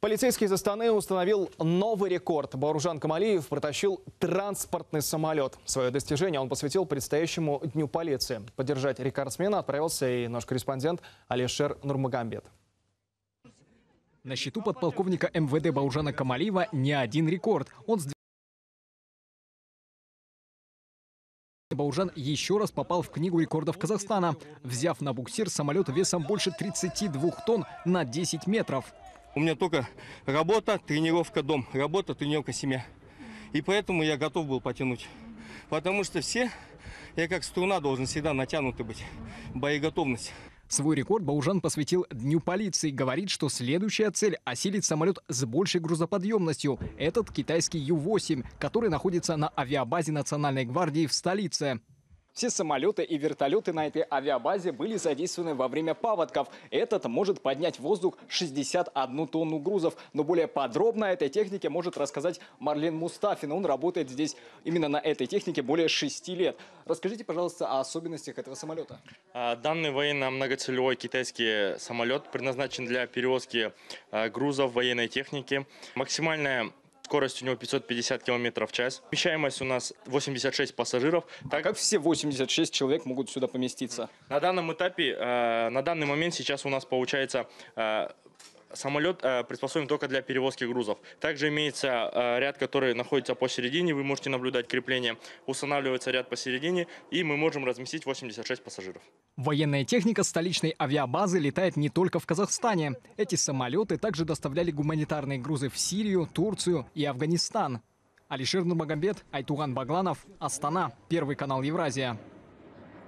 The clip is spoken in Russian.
Полицейский из Астаны установил новый рекорд. Бауржан Камалиев протащил транспортный самолет. Свое достижение он посвятил предстоящему Дню полиции. Поддержать рекордсмена отправился и наш корреспондент Алишер Нурмагамбет. На счету подполковника МВД Бауржана Камалиева не один рекорд. Он с Баужан еще раз попал в Книгу рекордов Казахстана, взяв на буксир самолет весом больше 32 тонн на 10 метров. У меня только работа, тренировка, дом, работа, тренировка, семья. И поэтому я готов был потянуть. Потому что все, я как струна должен всегда натянутый быть. Боеготовность. Свой рекорд Баужан посвятил Дню полиции. Говорит, что следующая цель – осилить самолет с большей грузоподъемностью. Этот китайский Ю-8, который находится на авиабазе Национальной гвардии в столице. Все самолеты и вертолеты на этой авиабазе были задействованы во время паводков. Этот может поднять в воздух 61 тонну грузов. Но более подробно о этой технике может рассказать Марлен Мустафин. Он работает здесь именно на этой технике более 6 лет. Расскажите, пожалуйста, о особенностях этого самолета. А, данный военно-многоцелевой китайский самолет предназначен для перевозки а, грузов военной техники. Максимальная скорость у него 550 км в час. Вмещаемость у нас 86 пассажиров. Так... А как все 86 человек могут сюда поместиться? На данном этапе, э, на данный момент сейчас у нас получается э, самолет э, приспособлен только для перевозки грузов. Также имеется э, ряд, который находится посередине, вы можете наблюдать крепление. Устанавливается ряд посередине, и мы можем разместить 86 пассажиров. Военная техника столичной авиабазы летает не только в Казахстане. Эти самолеты также доставляли гуманитарные грузы в Сирию, Турцию и Афганистан. Алишер Нурмагомбет, Айтуган Багланов, Астана, Первый канал Евразия.